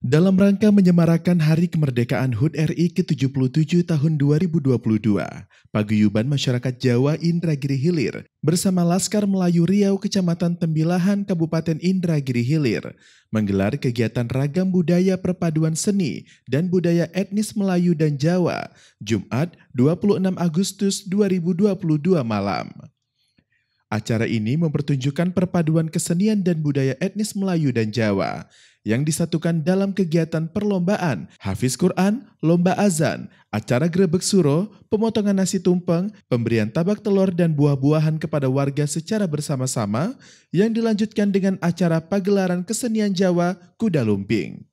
Dalam rangka menyemarakan Hari Kemerdekaan HUT RI ke-77 tahun 2022, Paguyuban Masyarakat Jawa Indragiri Hilir bersama Laskar Melayu Riau Kecamatan Tembilahan Kabupaten Indragiri Hilir menggelar kegiatan ragam budaya perpaduan seni dan budaya etnis Melayu dan Jawa Jumat 26 Agustus 2022 malam. Acara ini mempertunjukkan perpaduan kesenian dan budaya etnis Melayu dan Jawa yang disatukan dalam kegiatan perlombaan, hafiz Quran, lomba azan, acara grebek suro, pemotongan nasi tumpeng, pemberian tabak telur dan buah-buahan kepada warga secara bersama-sama yang dilanjutkan dengan acara pagelaran kesenian Jawa Kuda Lumping.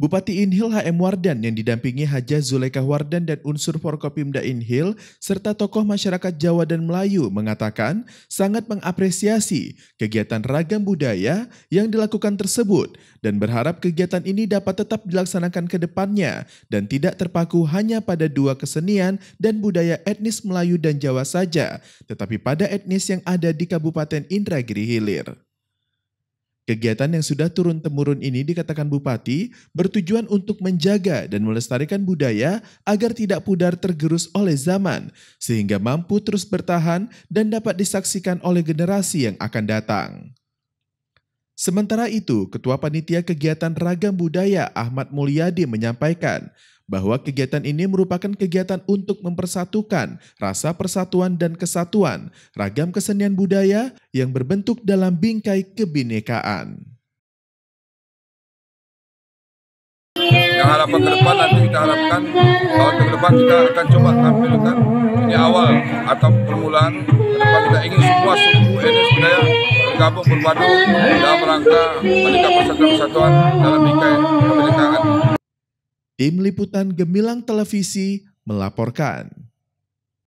Bupati Inhil HM Wardan yang didampingi Haja Zuleika Wardan dan unsur Forkopimda Inhil serta tokoh masyarakat Jawa dan Melayu mengatakan sangat mengapresiasi kegiatan ragam budaya yang dilakukan tersebut dan berharap kegiatan ini dapat tetap dilaksanakan ke depannya dan tidak terpaku hanya pada dua kesenian dan budaya etnis Melayu dan Jawa saja, tetapi pada etnis yang ada di Kabupaten Indragiri Hilir. Kegiatan yang sudah turun-temurun ini dikatakan Bupati bertujuan untuk menjaga dan melestarikan budaya agar tidak pudar tergerus oleh zaman, sehingga mampu terus bertahan dan dapat disaksikan oleh generasi yang akan datang. Sementara itu, Ketua Panitia Kegiatan Ragam Budaya Ahmad Mulyadi menyampaikan bahwa kegiatan ini merupakan kegiatan untuk mempersatukan rasa persatuan dan kesatuan ragam kesenian budaya yang berbentuk dalam bingkai kebinekaan. Yang harapan ke depan nanti kita harapkan tahun ke depan kita akan coba tampilkan ini awal atau permulaan Kedepan kita ingin semua suku etnis budaya bergabung berpadu dalam rangka menikah Persatuan Persatuan dalam bingkai Tim Liputan Gemilang Televisi melaporkan.